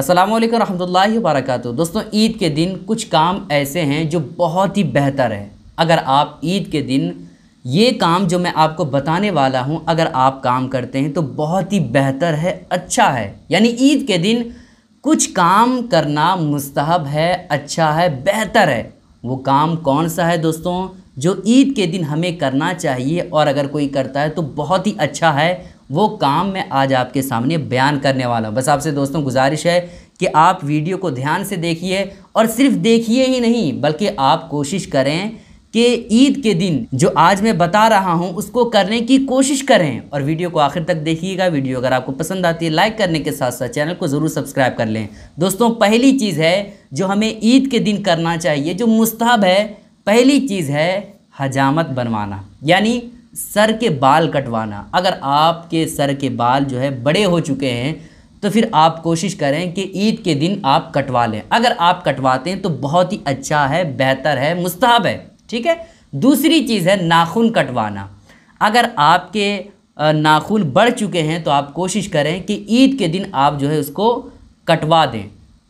असलम वरहमल्ला वरक दोस्तों ईद के दिन कुछ काम ऐसे हैं जो बहुत ही बेहतर है अगर आप ईद के दिन ये काम जो मैं आपको बताने वाला हूँ अगर आप काम करते हैं तो बहुत ही बेहतर है अच्छा है यानी ईद के दिन कुछ काम करना मुस्तहब है अच्छा है बेहतर है वो काम कौन सा है दोस्तों जो ईद के दिन हमें करना चाहिए और अगर कोई करता है तो बहुत ही अच्छा है वो काम मैं आज आपके सामने बयान करने वाला हूँ बस आपसे दोस्तों गुजारिश है कि आप वीडियो को ध्यान से देखिए और सिर्फ देखिए ही नहीं बल्कि आप कोशिश करें कि ईद के दिन जो आज मैं बता रहा हूँ उसको करने की कोशिश करें और वीडियो को आखिर तक देखिएगा वीडियो अगर आपको पसंद आती है लाइक करने के साथ साथ चैनल को ज़रूर सब्सक्राइब कर लें दोस्तों पहली चीज़ है जो हमें ईद के दिन करना चाहिए जो मुस्तब है पहली चीज़ है हजामत बनवाना यानी सर के बाल कटवाना अगर आपके सर के बाल जो है बड़े हो चुके हैं तो फिर आप कोशिश करें कि ईद के दिन आप कटवा लें अगर आप कटवाते हैं तो बहुत ही अच्छा है बेहतर है मुस्ताहब है ठीक है दूसरी चीज़ है नाखून कटवाना अगर आपके नाखून बढ़ चुके हैं तो आप कोशिश करें कि ईद के दिन आप जो है उसको कटवा दें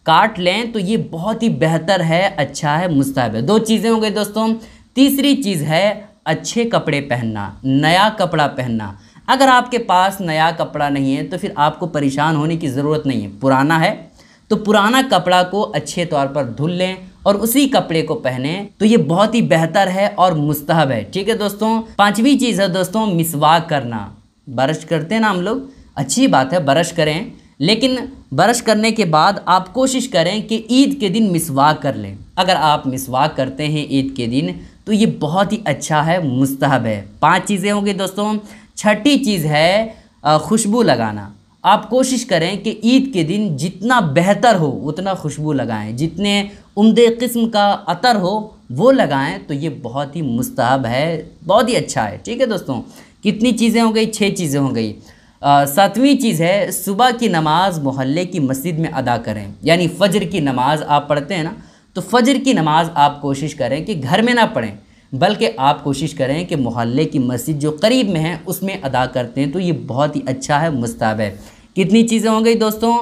काट लें तो ये बहुत ही बेहतर है अच्छा है मुस्ताहब है दो चीज़ें हो गई दोस्तों तीसरी चीज़ है अच्छे कपड़े पहनना नया कपड़ा पहनना अगर आपके पास नया कपड़ा नहीं है तो फिर आपको परेशान होने की ज़रूरत नहीं है पुराना है तो पुराना कपड़ा को अच्छे तौर पर धुल लें और उसी कपड़े को पहने तो ये बहुत ही बेहतर है और मुस्तहब है ठीक है दोस्तों पांचवी चीज़ है दोस्तों मिसवाक करना ब्रश करते हैं ना हम लोग अच्छी बात है ब्रश करें लेकिन ब्रश करने के बाद आप कोशिश करें कि ईद के दिन मिसवाक कर लें अगर आप मिसवाक करते हैं ईद के दिन तो ये बहुत ही अच्छा है मुस्तहब है पांच चीज़ें होंगी दोस्तों छठी चीज़ है खुशबू लगाना आप कोशिश करें कि ईद के दिन जितना बेहतर हो उतना खुशबू लगाएं जितने उम्दे किस्म का अतर हो वो लगाएं तो ये बहुत ही मुस्तहब है बहुत ही अच्छा है ठीक है दोस्तों कितनी चीज़ें हो गई छः चीज़ें हो गई सातवीं चीज़ है सुबह की नमाज़ मोहल्ले की मस्जिद में अदा करें यानी फ़जर की नमाज़ आप पढ़ते हैं ना तो फ़जर की नमाज़ आप कोशिश करें कि घर में ना पढ़ें बल्कि आप कोशिश करें कि मोहल्ले की मस्जिद जो करीब में है उसमें अदा करते हैं तो ये बहुत ही अच्छा है मुस्ताब है कितनी चीज़ें हो गई दोस्तों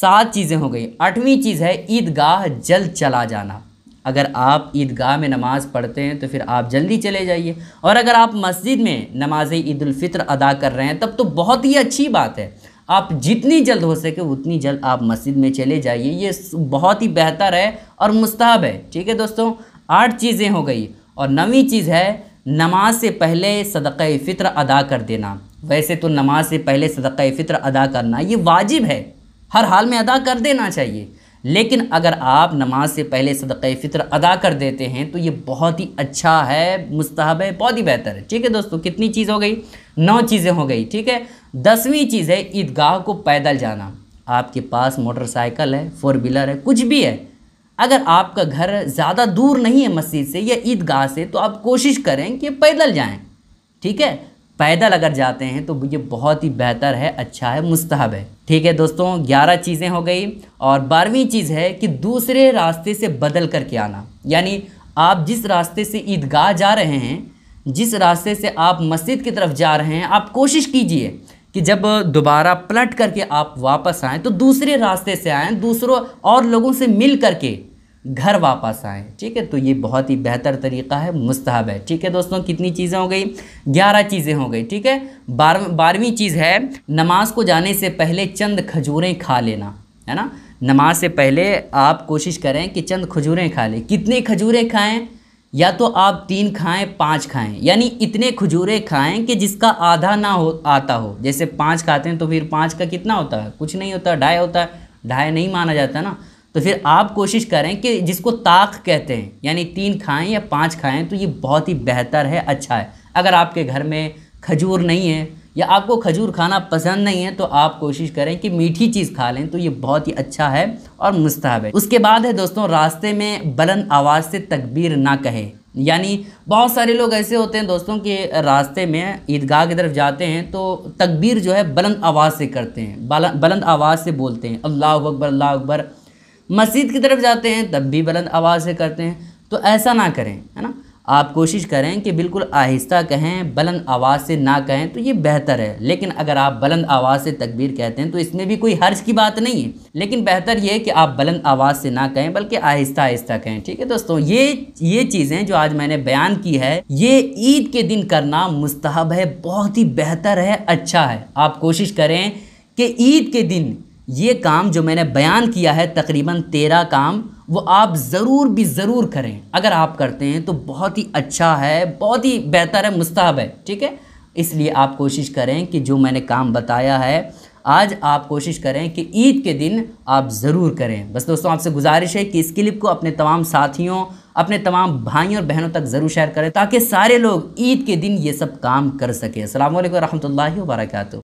सात चीज़ें हो गई आठवीं चीज़ है ईदगाह जल्द चला जाना अगर आप ईदगाह में नमाज़ पढ़ते हैं तो फिर आप जल्दी चले जाइए और अगर आप मस्जिद में नमाज ईदालफ़ितर अदा कर रहे हैं तब तो बहुत ही अच्छी बात है आप जितनी जल्द हो सके उतनी जल्द आप मस्जिद में चले जाइए ये बहुत ही बेहतर है और मुस्ताब है ठीक है दोस्तों आठ चीज़ें हो गई और नवी चीज़ है नमाज से पहले सदक़ फ़ितर अदा कर देना वैसे तो नमाज से पहले सदक़ फ़ितर अदा करना ये वाजिब है हर हाल में अदा कर देना चाहिए लेकिन अगर आप नमाज से पहले सदक़ फ़ितर अदा कर देते हैं तो ये बहुत ही अच्छा है मुस्तहब है बहुत ही बेहतर है ठीक है दोस्तों कितनी चीज़ हो गई नौ चीज़ें हो गई ठीक है दसवीं चीज़ है ईदगाह को पैदल जाना आपके पास मोटरसाइकिल है फोर व्हीलर है कुछ भी है अगर आपका घर ज़्यादा दूर नहीं है मस्जिद से या ईदगाह से तो आप कोशिश करें कि पैदल जाएँ ठीक है पैदल अगर जाते हैं तो ये बहुत ही बेहतर है अच्छा है मुस्तहब है ठीक है दोस्तों ग्यारह चीज़ें हो गई और बारहवीं चीज़ है कि दूसरे रास्ते से बदल करके आना यानी आप जिस रास्ते से ईदगाह जा रहे हैं जिस रास्ते से आप मस्जिद की तरफ जा रहे हैं आप कोशिश कीजिए कि जब दोबारा पलट करके आप वापस आएँ तो दूसरे रास्ते से आएँ दूसरों और लोगों से मिल करके घर वापस आएँ ठीक है तो ये बहुत ही बेहतर तरीका है मुस्तहब है ठीक है दोस्तों कितनी चीज़ें हो गई ग्यारह चीज़ें हो गई ठीक है बार बारहवीं चीज़ है नमाज को जाने से पहले चंद खजूरें खा लेना है ना नमाज से पहले आप कोशिश करें कि चंद खजूरें खा लें कितनी खजूरें खाएँ या तो आप तीन खाएं पाँच खाएं यानी इतने खजूरें खाएं कि जिसका आधा ना हो आता हो जैसे पाँच खाते हैं तो फिर पाँच का कितना होता है कुछ नहीं होता ढाई होता है ढाई नहीं माना जाता ना तो फिर आप कोशिश करें कि जिसको ताक कहते हैं यानी तीन खाएं या पाँच खाएं तो ये बहुत ही बेहतर है अच्छा है अगर आपके घर में खजूर नहीं है या आपको खजूर खाना पसंद नहीं है तो आप कोशिश करें कि मीठी चीज़ खा लें तो ये बहुत ही अच्छा है और मुस्ताहब है उसके बाद है दोस्तों रास्ते में बुलंद आवाज़ से तकबीर ना कहें यानी बहुत सारे लोग ऐसे होते हैं दोस्तों कि रास्ते में ईदगाह की तरफ जाते हैं तो तकबीर जो है बुलंद आवाज़ से करते हैं बुलंद आवाज़ से बोलते हैं अल्लाह अकबर अल्लाह अकबर मस्जिद की तरफ जाते हैं तब भी बुलंद आवाज़ से करते हैं तो ऐसा ना करें है ना आप कोशिश करें कि बिल्कुल आहिस्ता कहें बुलंद आवाज़ से ना कहें तो ये बेहतर है लेकिन अगर आप बुलंद आवाज़ से तकबीर कहते हैं तो इसमें भी कोई हर्ज की बात नहीं है लेकिन बेहतर ये है कि आप बुलंद आवाज़ से ना कहें बल्कि आहिस्ता आहिस्ता कहें ठीक है दोस्तों ये ये चीज़ें जो आज मैंने बयान की है ये ईद के दिन करना मुस्तहब है बहुत ही बेहतर है अच्छा है आप कोशिश करें कि ईद के दिन ये काम जो मैंने बयान किया है तकरीबन तेरह काम वो आप ज़रूर भी ज़रूर करें अगर आप करते हैं तो बहुत ही अच्छा है बहुत ही बेहतर है मुस्ताब है ठीक है इसलिए आप कोशिश करें कि जो मैंने काम बताया है आज आप कोशिश करें कि ईद के दिन आप ज़रूर करें बस दोस्तों आपसे गुजारिश है कि इस क्लिप को अपने तमाम साथियों अपने तमाम भाई और बहनों तक ज़रूर शेयर करें ताकि सारे लोग ईद के दिन ये सब काम कर सकें असल वरहमल वर्का